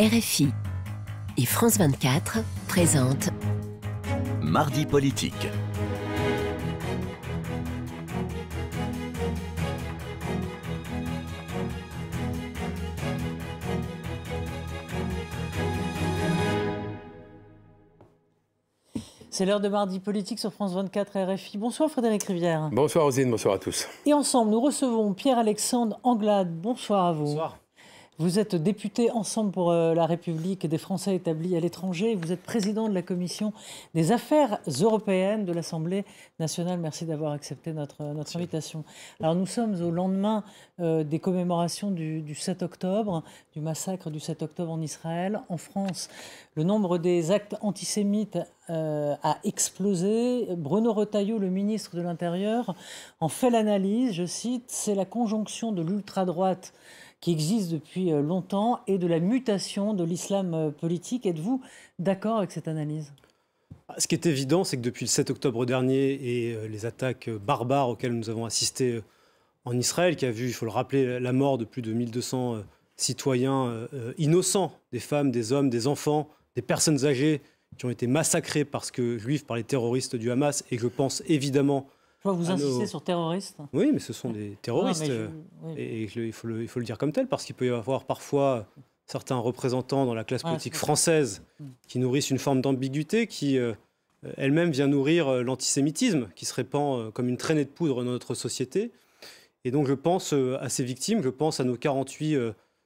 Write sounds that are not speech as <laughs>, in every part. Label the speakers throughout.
Speaker 1: RFI et France 24 présentent Mardi politique. C'est l'heure de mardi politique sur France 24 RFI. Bonsoir Frédéric Rivière.
Speaker 2: Bonsoir Rosine, bonsoir à tous.
Speaker 1: Et ensemble, nous recevons Pierre-Alexandre Anglade. Bonsoir à vous. Bonsoir. Vous êtes député Ensemble pour euh, la République des Français établis à l'étranger. Vous êtes président de la commission des affaires européennes de l'Assemblée nationale. Merci d'avoir accepté notre, euh, notre invitation. Alors nous sommes au lendemain euh, des commémorations du, 7 octobre, du massacre du 7 octobre en Israël. En France, le nombre des actes antisémites a explosé. Bruno Retailleau, le ministre de l'Intérieur, en fait l'analyse. Je cite, c'est la conjonction de l'ultra-droite qui existe depuis euh, longtemps et de la mutation de l'islam euh, politique. Êtes-vous d'accord avec cette analyse
Speaker 3: ah, ce qui est évident, c'est que depuis le 7 octobre dernier et euh, les attaques barbares auxquelles nous avons assisté en Israël, qui a vu, il faut le rappeler, la mort de plus de 1200 citoyens innocents, des femmes, des hommes, des enfants, des personnes âgées, qui ont été massacrées parce que juifs par les terroristes du Hamas, et je pense évidemment
Speaker 1: vous insistez sur terroristes
Speaker 3: Oui, mais ce sont <laughs> des terroristes. Et, il, faut le, dire comme tel, parce qu'il peut y avoir parfois certains représentants dans la classe politique française mm. qui nourrissent une forme d'ambiguïté qui euh, elle-même vient nourrir euh, l'antisémitisme qui se répand euh, comme une traînée de poudre dans notre société. Et donc je pense à ces victimes, je pense à nos 48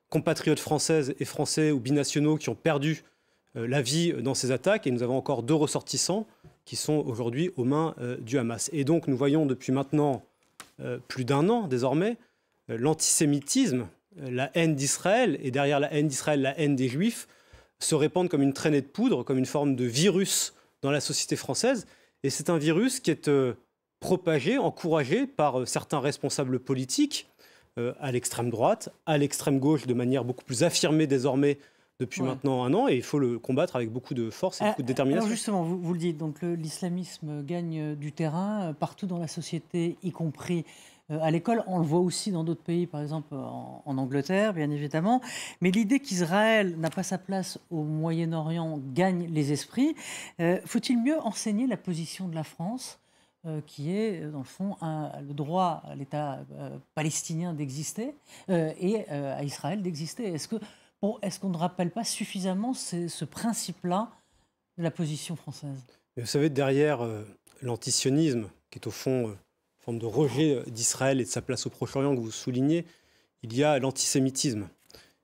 Speaker 3: compatriotes françaises et français ou binationaux qui ont perdu la vie dans ces attaques. Et nous avons encore deux ressortissants qui sont aujourd'hui aux mains euh, du Hamas. Et donc nous voyons depuis maintenant euh, plus d'un an désormais euh, l'antisémitisme, la haine d'Israël, et derrière la haine d'Israël, la haine des Juifs, se répandre comme une traînée de poudre, comme une forme de virus dans la société française. Et c'est un virus qui est propagé, encouragé par certains responsables politiques, à l'extrême droite, à l'extrême gauche de manière beaucoup plus affirmée désormais depuis maintenant un an et il faut le combattre avec beaucoup de force et ah, beaucoup de détermination. Alors justement,
Speaker 1: vous, vous le dites, donc l'islamisme gagne euh, du terrain euh, partout dans la société, y compris euh, à l'école. On le voit aussi dans d'autres pays, par exemple en, Angleterre, bien évidemment. Mais l'idée qu'Israël n'a pas sa place au Moyen-Orient gagne les esprits. Faut-il mieux enseigner la position de la France qui est, dans le fond, le droit à l'État palestinien d'exister et à Israël d'exister. Est-ce que est-ce qu'on ne rappelle pas suffisamment ce, ce principe-là de la position française
Speaker 3: Vous savez, derrière euh, l'antisionisme, qui est au fond euh, une forme de rejet euh, d'Israël et de sa place au Proche-Orient que vous soulignez, il y a l'antisémitisme.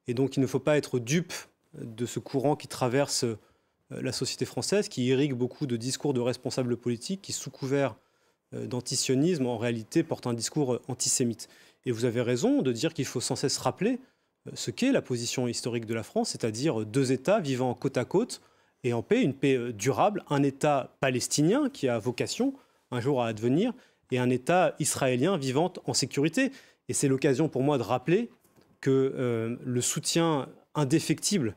Speaker 3: Et donc il ne faut pas être dupe de ce courant qui traverse la société française, qui irrigue beaucoup de discours de responsables politiques, qui sous couvert d'antisionisme, en réalité, portent un discours antisémite. Et vous avez raison de dire qu'il faut sans cesse rappeler euh, ce qu'est la position historique de la France, c'est-à-dire deux États vivant côte à côte et en paix, une paix euh, durable, un État palestinien qui a vocation un jour à advenir et un État israélien vivant en sécurité. Et c'est l'occasion pour moi de rappeler que euh, le soutien indéfectible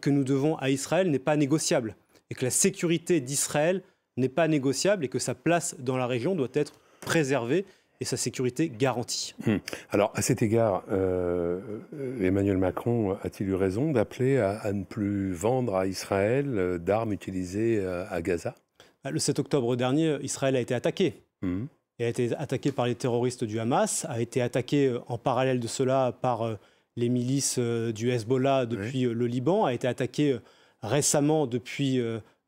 Speaker 3: que nous devons à Israël n'est pas négociable et que la sécurité d'Israël n'est pas négociable et que sa place dans la région doit être préservée et sa
Speaker 2: sécurité garantie. Hmm. Alors à cet égard, euh, euh, Emmanuel Macron a-t-il eu raison d'appeler à, ne plus vendre à Israël euh, d'armes utilisées à, Gaza
Speaker 3: bah, Le 7 octobre dernier, Israël a été attaqué. Il hmm. a été attaqué par les terroristes du Hamas, a été attaqué en parallèle de cela par les milices du Hezbollah depuis le Liban, a été attaqué récemment depuis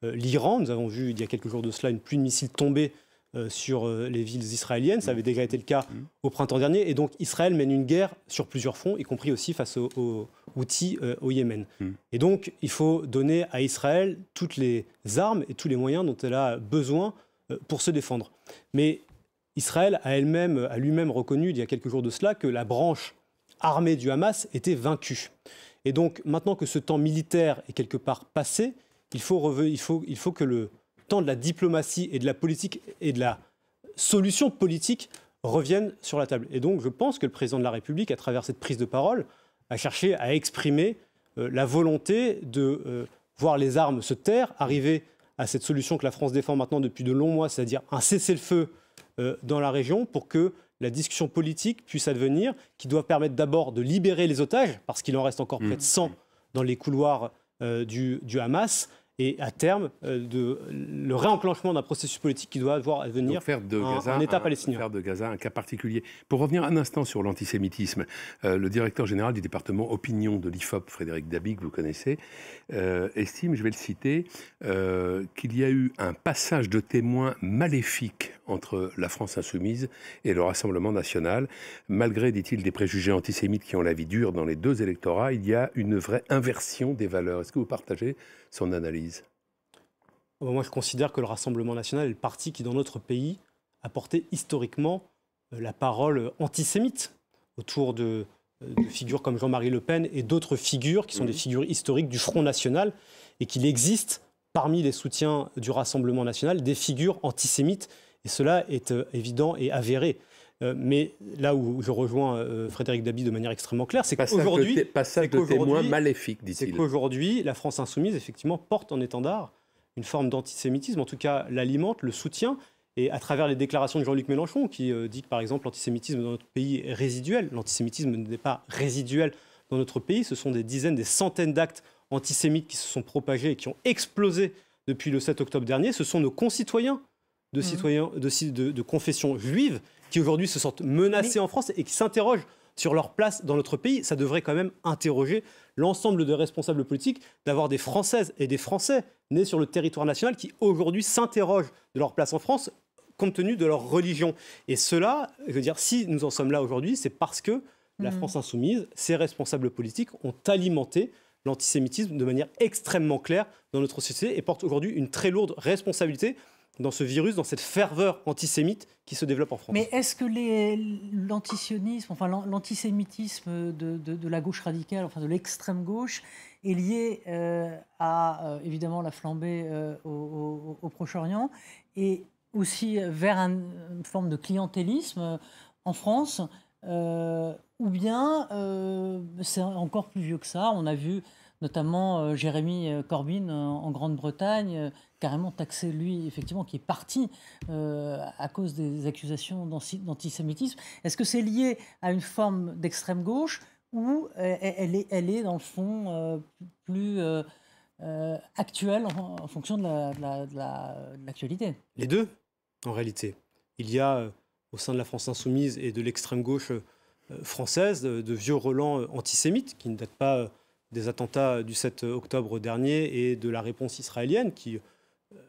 Speaker 3: l'Iran. Nous avons vu il y a quelques jours de cela une pluie de missiles tomber euh, sur euh, les villes israéliennes. Ça mmh. avait déjà été le cas mmh. au printemps dernier. Et donc Israël mène une guerre sur plusieurs fronts, y compris aussi face aux, outils euh, au Yémen. Mmh. Et donc il faut donner à Israël toutes les armes et tous les moyens dont elle a besoin pour se défendre. Mais Israël a elle-même, a lui-même reconnu il y a quelques jours de cela que la branche armée du Hamas était vaincue. Et donc maintenant que ce temps militaire est quelque part passé, il faut, il faut, il faut que le, tant de la diplomatie et de la politique et de la solution politique reviennent sur la table. Et donc, je pense que le président de la République, à travers cette prise de parole, a cherché à exprimer euh, la volonté de euh, voir les armes se taire, arriver à cette solution que la France défend maintenant depuis de longs mois, c'est-à-dire un cessez-le-feu euh, dans la région pour que la discussion politique puisse advenir, qui doit permettre d'abord de libérer les otages, parce qu'il en reste encore mmh. près de 100 dans les couloirs du Hamas, et à terme euh, de
Speaker 2: le réenclenchement d'un processus politique qui doit avoir à venir faire de un, Gaza Faire de Gaza un cas particulier. Pour revenir un instant sur l'antisémitisme, euh, le directeur général du département opinion de l'IFOP, Frédéric Dabig, vous connaissez, euh, estime, je vais le citer, qu'il y a eu un passage de témoins maléfique entre la France insoumise et le Rassemblement national. Malgré, dit-il, des préjugés antisémites qui ont la vie dure dans les deux électorats, il y a une vraie inversion des valeurs. Est-ce que vous partagez son analyse
Speaker 3: Moi, je considère que le Rassemblement national est le parti qui, dans notre pays, a porté historiquement euh, la parole antisémite autour de, euh, de figures comme Jean-Marie Le Pen et d'autres figures qui sont des mhm. figures historiques du Front National et qu'il existe parmi les soutiens du Rassemblement national des figures antisémites. Et cela est euh, évident et avéré. Euh, mais là où je rejoins euh, Frédéric Dabi de manière extrêmement claire, c'est qu'aujourd'hui. Passage de, maléfique, C'est qu'aujourd'hui, la France insoumise, effectivement, porte en étendard une forme d'antisémitisme, en tout cas l'alimente, le soutient. Et à travers les déclarations de Jean-Luc Mélenchon, qui euh, dit par exemple l'antisémitisme dans notre pays est résiduel, l'antisémitisme n'est pas résiduel dans notre pays, ce sont des dizaines, des centaines d'actes antisémites qui se sont propagés et qui ont explosé depuis le 7 octobre dernier, ce sont nos concitoyens de, mmh. citoyens, de confession juive qui aujourd'hui se sentent menacés en France et qui s'interrogent sur leur place dans notre pays, ça devrait quand même interroger l'ensemble des responsables politiques d'avoir des Françaises et des Français nés sur le territoire national qui aujourd'hui s'interrogent de leur place en France compte tenu de leur religion. Et cela, je veux dire, si nous en sommes là aujourd'hui, c'est parce que la mmh. France insoumise, ses responsables politiques ont alimenté l'antisémitisme de manière extrêmement claire dans notre société et porte aujourd'hui une très lourde responsabilité dans ce virus, dans cette ferveur antisémite qui se développe en France. Mais
Speaker 1: est-ce que l'antisionisme, enfin l'antisémitisme de, la gauche radicale, enfin de l'extrême gauche, est lié euh, à euh, évidemment la flambée euh, au, Proche-Orient et aussi vers une forme de clientélisme en France euh, ou bien, euh, c'est encore plus vieux que ça, on a vu notamment euh, Jérémy Corbyn en Grande-Bretagne, carrément taxé, lui, effectivement, qui est parti à cause des accusations d'antisémitisme. Est-ce que c'est lié à une forme d'extrême gauche ou elle est, elle est, dans le fond plus actuelle en, fonction de l'actualité la, de la,
Speaker 3: Les deux, en réalité. Il y a au sein de la France insoumise et de l'extrême gauche euh, française, euh, de vieux relents euh, antisémites qui ne datent pas des attentats du 7 octobre dernier et de la réponse israélienne qui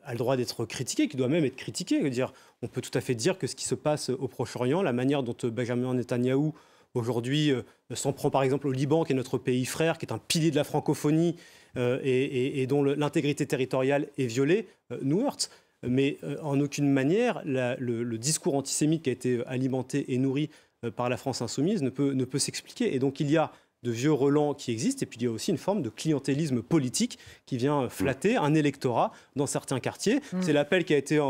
Speaker 3: a le droit d'être critiquée, qui doit même être critiquée. Dire, on peut tout à fait dire que ce qui se passe au Proche-Orient, la manière dont Benjamin Netanyahou aujourd'hui s'en prend par exemple au Liban, qui est notre pays frère, qui est un pilier de la francophonie et, et dont l'intégrité territoriale est violée, nous heurte mais euh, en aucune manière le, discours antisémite qui a été euh, alimenté et nourri euh, par la France insoumise ne peut, ne peut s'expliquer. Et donc il y a de vieux relents qui existent, et puis il y a aussi une forme de clientélisme politique qui vient flatter mm. un électorat dans certains quartiers. Mm. C'est l'appel qui a été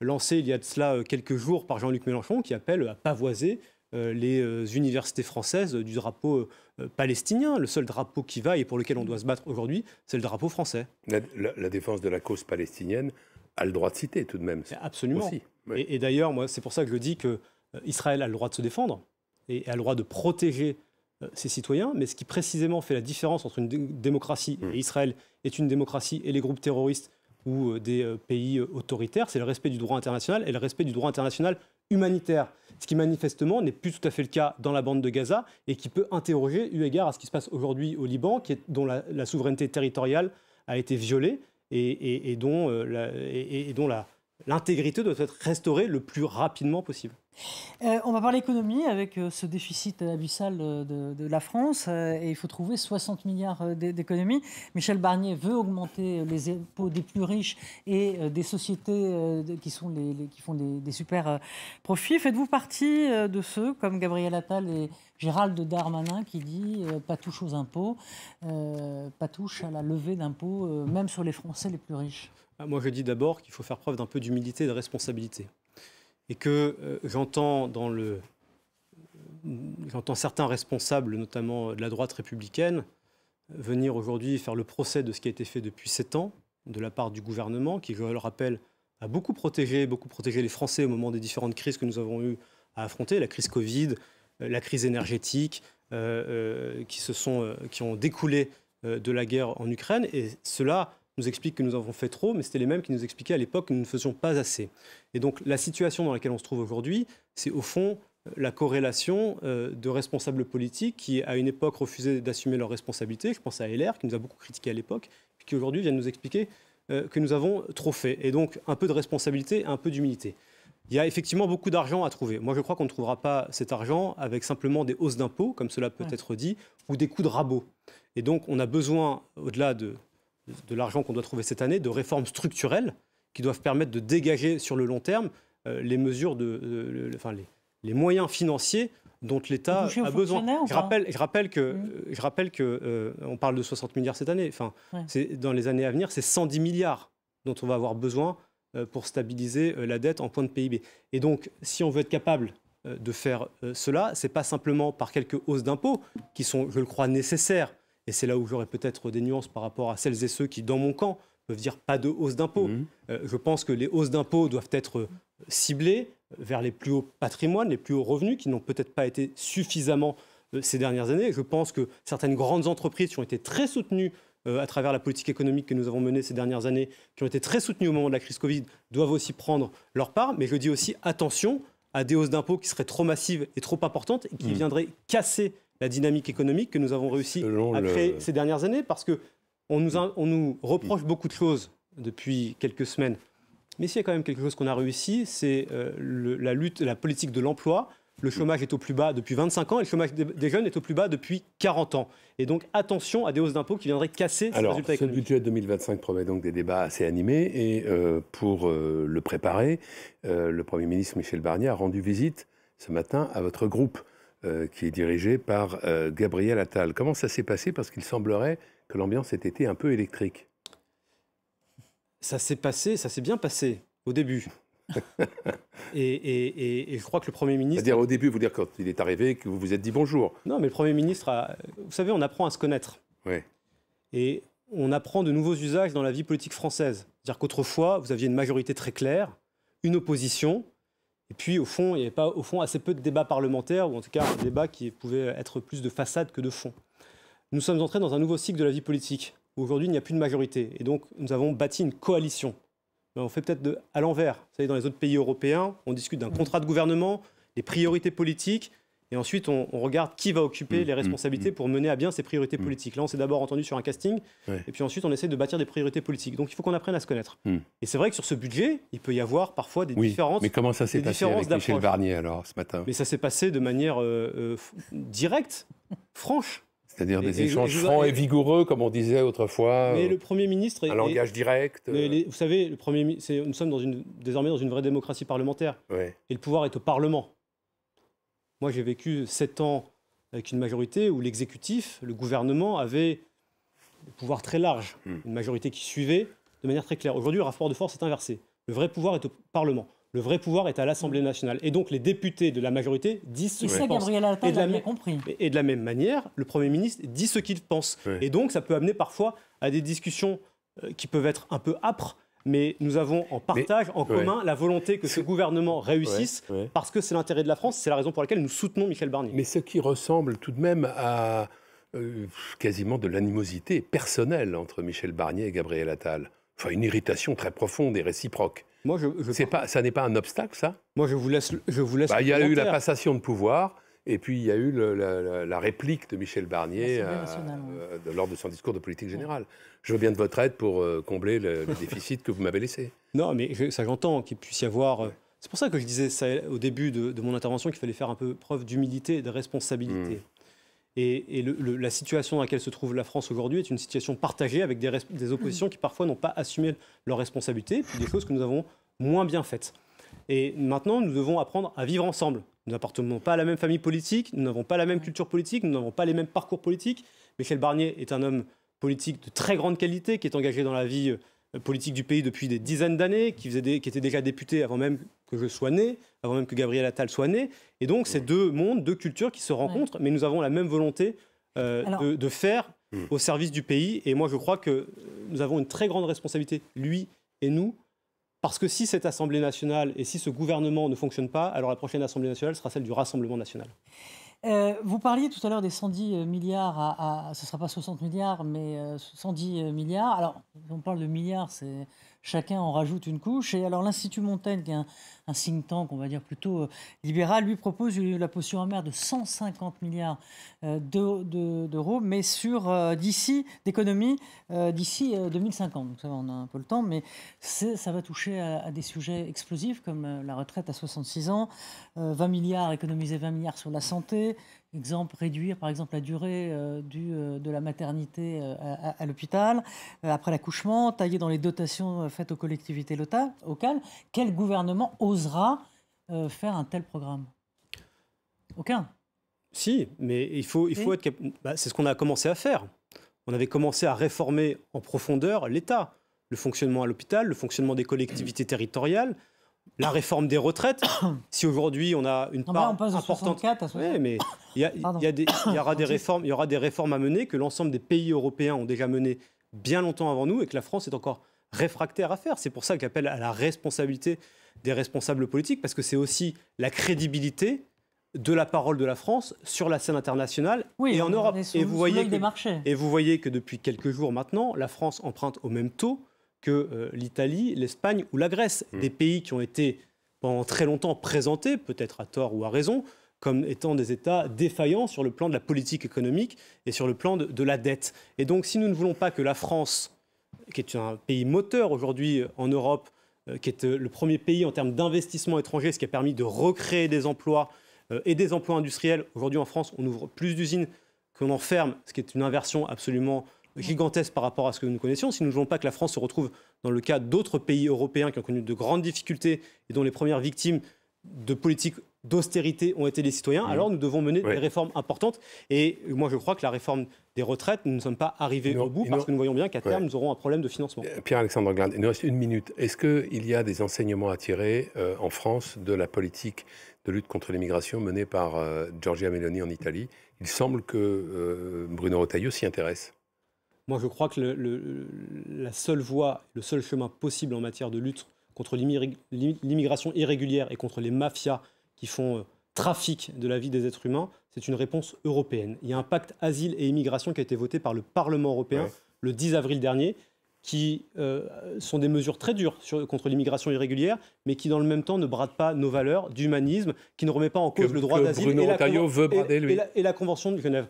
Speaker 3: lancé il y a de cela quelques jours par Jean-Luc Mélenchon, qui appelle à pavoiser les universités françaises du drapeau palestinien. Le seul drapeau qui va et pour lequel on doit se battre aujourd'hui, c'est le drapeau français.
Speaker 2: la défense de la cause palestinienne a le droit de citer tout de même.
Speaker 3: Absolument. Et, d'ailleurs, moi, c'est pour ça que je dis que euh, Israël a le droit de se défendre et a le droit de protéger euh, ses citoyens, mais ce qui précisément fait la différence entre une démocratie mmh. et Israël est une démocratie et les groupes terroristes ou euh, des pays autoritaires, c'est le respect du droit international et le respect du droit international humanitaire, ce qui manifestement n'est plus tout à fait le cas dans la bande de Gaza et qui peut interroger eu égard à ce qui se passe aujourd'hui au Liban, qui dont la souveraineté territoriale a été violée et, dont, euh, l'intégrité doit être restaurée le plus rapidement possible.
Speaker 1: Euh, on va parler économie avec euh, ce déficit abyssal de, la France euh, et il faut trouver 60 milliards d'économies. Michel Barnier veut augmenter les impôts des plus riches et des sociétés qui, sont qui font des, super profits. Faites-vous partie de ceux comme Gabriel Attal et Gérald Darmanin qui dit pas touche aux impôts, pas touche à la levée d'impôts, même sur les Français les plus riches
Speaker 3: ah, Moi je dis d'abord qu'il faut faire preuve d'un peu d'humilité et de responsabilité et que euh, j'entends certains responsables, notamment de la droite républicaine, venir aujourd'hui faire le procès de ce qui a été fait depuis sept ans de la part du gouvernement, qui, je le rappelle, a beaucoup protégé, beaucoup protégé les Français au moment des différentes crises que nous avons eues à affronter, la crise Covid, euh, la crise énergétique, euh, qui, se sont, qui ont découlé de la guerre en Ukraine. Et cela nous expliquent que nous avons fait trop, mais c'était les mêmes qui nous expliquaient à l'époque que nous ne faisions pas assez. Et donc la situation dans laquelle on se trouve aujourd'hui, c'est au fond euh, la corrélation euh, de responsables politiques qui, à une époque, refusaient d'assumer leurs responsabilités. Je pense à LR, qui nous a beaucoup critiqués à l'époque, puis qui aujourd'hui vient nous expliquer euh, que nous avons trop fait. Et donc, un peu de responsabilité, un peu d'humilité. Il y a effectivement beaucoup d'argent à trouver. Moi, je crois qu'on ne trouvera pas cet argent avec simplement des hausses d'impôts, comme cela peut être dit, ou des coups de rabot. Et donc, on a besoin, au-delà de de l'argent qu'on doit trouver cette année, de réformes structurelles qui doivent permettre de dégager sur le long terme euh, les mesures de, les, moyens financiers dont l'État a besoin. Je rappelle, je rappelle que, mmh. euh, je rappelle que euh, on parle de 60 milliards cette année. Enfin, c'est, dans les années à venir, c'est 110 milliards dont on va avoir besoin pour stabiliser la dette en point de PIB. Et donc, si on veut être capable de faire cela, c'est pas simplement par quelques hausses d'impôts qui sont, je le crois, nécessaires et c'est là où j'aurais peut-être des nuances par rapport à celles et ceux qui, dans mon camp, peuvent dire pas de hausse d'impôts. Mmh. Euh, je pense que les hausses d'impôts doivent être euh, ciblées vers les plus hauts patrimoines, les plus hauts revenus, qui n'ont peut-être pas été suffisamment euh, ces dernières années. Je pense que certaines grandes entreprises qui ont été très soutenues à travers la politique économique que nous avons menée ces dernières années, qui ont été très soutenues au moment de la crise Covid, doivent aussi prendre leur part. Mais je dis aussi attention à des hausses d'impôts qui seraient trop massives et trop importantes et qui mmh. viendraient casser la dynamique économique que nous avons réussi à créer ces dernières années, parce que nous, nous reproche mm. beaucoup de choses depuis quelques semaines. Mais s'il y a quand même quelque chose qu'on a réussi, c'est euh, la lutte, la politique de l'emploi. Le mm. chômage est au plus bas depuis 25 ans et le chômage des jeunes est au plus bas depuis 40 ans. Et donc attention à des hausses d'impôts qui viendraient casser ces résultats
Speaker 2: économiques. Alors, budget 2025 promet donc des débats assez animés et euh, pour euh, le préparer, le Premier ministre Michel Barnier a rendu visite ce matin à votre groupe. Euh, qui est dirigé par euh, Gabriel Attal. Comment ça s'est passé Parce qu'il semblerait que l'ambiance ait été un peu électrique.
Speaker 3: Ça s'est passé, ça s'est bien passé au début. <laughs> et, je crois que le Premier ministre. C'est-à-dire au début, vous dire quand il est arrivé que vous vous êtes dit bonjour. Non, mais le Premier ministre, a... vous savez, on apprend à se connaître. Oui. Et on apprend de nouveaux usages dans la vie politique française. C'est-à-dire qu'autrefois, vous aviez une majorité très claire, une opposition, et puis, au fond, il n'y avait pas, assez peu de débats parlementaires, ou en tout cas un débat qui pouvait être plus de façade que de fond. Nous sommes entrés dans un nouveau cycle de la vie politique, où aujourd'hui, il n'y a plus de majorité. Et donc, nous avons bâti une coalition. Ben, on fait peut-être à l'envers. Vous savez, dans les autres pays européens, on discute d'un contrat de gouvernement, des priorités politiques, et ensuite, on, regarde qui va occuper mm, les mm, responsabilités mm. pour mener à bien ces priorités politiques. Là, on s'est d'abord entendu sur un casting, et puis ensuite, on essaie de bâtir des priorités politiques. Donc, il faut qu'on apprenne à se connaître. Et c'est vrai que sur ce
Speaker 2: budget, il peut y avoir parfois des différences. Mais comment ça s'est passé avec Michel Barnier alors ce matin Mais ça
Speaker 3: s'est passé de manière euh, euh, directe, franche.
Speaker 2: C'est-à-dire des échanges francs et vigoureux, comme on disait autrefois. Mais euh, le
Speaker 3: Premier ministre. Est, un langage direct. vous savez, le Premier, nous sommes dans une, désormais dans une vraie démocratie parlementaire. Et le pouvoir est au Parlement. Moi, j'ai vécu sept ans avec une majorité où l'exécutif, le gouvernement, avait un pouvoir très large, hmm. une majorité qui suivait de manière très claire. Aujourd'hui, le rapport de force est inversé. Le vrai pouvoir est au Parlement. Le vrai pouvoir est à l'Assemblée nationale. Et donc, les députés de la majorité disent ce qu'ils pensent. Et de, la même... manière, le Premier ministre dit ce qu'il pense. Et donc, ça peut amener parfois à des discussions euh, qui peuvent être un peu âpres, mais nous avons en partage, en commun, la volonté que ce gouvernement réussisse, parce que c'est l'intérêt de la France, c'est la raison pour laquelle
Speaker 2: nous soutenons Michel Barnier. Mais ce qui ressemble tout de même à euh, quasiment de l'animosité personnelle entre Michel Barnier et Gabriel Attal. Enfin, une irritation très profonde et réciproque. Moi, je, Pas, ça n'est pas un obstacle, ça Moi, je vous laisse. Je vous bah, il y a eu la passation de pouvoir. Et puis il y a eu la, réplique de Michel Barnier ah, euh, hein. euh, lors de son discours de politique générale. Je veux bien de votre aide pour euh, combler le, déficit que vous m'avez laissé. Non,
Speaker 3: mais ça j'entends qu'il puisse y avoir. c'est pour ça que je disais au début de, mon intervention qu'il fallait faire un peu preuve d'humilité et de responsabilité. Hmm. Et, la situation dans laquelle se trouve la France aujourd'hui est une situation partagée avec des, des oppositions qui parfois n'ont pas assumé leurs responsabilités, puis des choses que nous avons moins bien faites. Et maintenant, nous devons apprendre à vivre ensemble. Nous n'appartenons pas à la même famille politique, nous n'avons pas la même mm. culture politique, nous n'avons pas les mêmes parcours politiques. Michel Barnier est un homme politique de très grande qualité, qui est engagé dans la vie euh, politique du pays depuis des dizaines d'années, qui, était déjà député avant même que je sois né, avant même que Gabriel Attal soit né. Et donc, c'est deux mondes, deux cultures qui se rencontrent, mais nous avons la même volonté euh, de, faire mm. au service du pays. Et moi, je crois que euh, nous avons une très grande responsabilité, lui et nous, parce que si cette Assemblée nationale et si ce gouvernement ne fonctionne pas, alors la prochaine Assemblée nationale sera celle du Rassemblement
Speaker 1: national. Euh, vous parliez tout à l'heure des 110 euh, milliards, à, ce ne sera pas 60 milliards, mais 110 euh, milliards. Alors, on parle de milliards, c'est chacun en rajoute une couche. Et alors l'Institut Montaigne, qui est un, think tank, on va dire plutôt euh, libéral, lui propose la potion amère de 150 milliards euh, d'euros, mais sur euh, d'ici d'économie d'ici 2050. Donc ça on a un peu le temps, mais ça va toucher à, à, des sujets explosifs comme la retraite à 66 ans, 20 milliards économiser 20 milliards sur la santé, Exemple, réduire par exemple la durée euh, du, euh, de la maternité euh, à, l'hôpital, après l'accouchement, tailler dans les dotations faites aux collectivités locales. Quel gouvernement osera faire un tel programme
Speaker 3: Aucun. Si, mais il faut, il faut être bah, c'est ce qu'on a commencé à faire. On avait commencé à réformer en profondeur l'État, le fonctionnement à l'hôpital, le fonctionnement des collectivités territoriales la réforme des retraites. <coughs> si aujourd'hui on a une part importante, 64 à mais il y, aura <coughs> des réformes, il y aura des réformes à mener que l'ensemble des pays européens ont déjà menées bien longtemps avant nous et que la France est encore réfractaire à faire. C'est pour ça que j'appelle à la responsabilité des responsables politiques parce que c'est aussi la crédibilité de la parole de la France sur la scène internationale et en Europe. vous voyez et vous voyez que depuis quelques jours maintenant, la France emprunte au même taux que euh, l'Italie, l'Espagne ou la Grèce, mmh. des pays qui ont été pendant très longtemps présentés, peut-être à tort ou à raison, comme étant des États défaillants sur le plan de la politique économique et sur le plan de, de la dette. Et donc si nous ne voulons pas que la France, qui est un pays moteur aujourd'hui euh, en Europe, euh, qui est le premier pays en termes d'investissement étranger, ce qui a permis de recréer des emplois et des emplois industriels. Aujourd'hui en France, on ouvre plus d'usines qu'on en ferme, ce qui est une inversion absolument gigantesque par rapport à ce que nous connaissions. Si nous ne voulons pas que la France se retrouve dans le cas d'autres pays européens qui ont connu de grandes difficultés et dont les premières victimes de politiques d'austérité ont été les citoyens, mmh. alors nous devons mener des réformes importantes. Et moi, je crois que la réforme des retraites, nous ne sommes pas arrivés au bout parce
Speaker 2: que nous voyons bien qu'à terme,
Speaker 3: nous aurons un problème de
Speaker 2: financement. Euh, Pierre-Alexandre il nous reste une minute. Est-ce qu'il y a des enseignements à tirer euh, en France de la politique de lutte contre l'immigration menée par euh, Giorgia Meloni en Italie Il semble que Bruno Retailleau s'y intéresse.
Speaker 3: Moi, je crois que la seule voie, le seul chemin possible en matière de lutte contre l'immigration irrégulière et contre les mafias qui font euh, trafic de la vie des êtres humains, c'est une réponse européenne. Il y a un pacte asile et immigration qui a été voté par le Parlement européen le 10 avril dernier, qui euh, sont des mesures très dures contre l'immigration irrégulière, mais qui dans le même temps ne bradent pas nos valeurs d'humanisme, qui ne remet pas en cause le droit d'asile et, et, la Convention de Genève.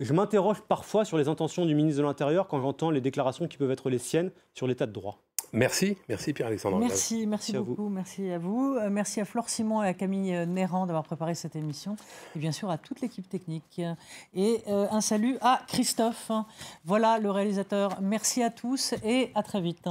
Speaker 3: Je m'interroge parfois sur les intentions du ministre de l'Intérieur quand j'entends les déclarations qui peuvent être les siennes sur l'état de droit.
Speaker 2: Merci, merci Pierre-Alexandre.
Speaker 3: Merci, merci, beaucoup,
Speaker 1: merci à vous. Euh, merci à Flor Simon et à Camille euh, Nérand d'avoir préparé cette émission. Et bien sûr à toute l'équipe technique. Et euh, un salut à Christophe. Voilà le réalisateur. Merci à tous et à très vite.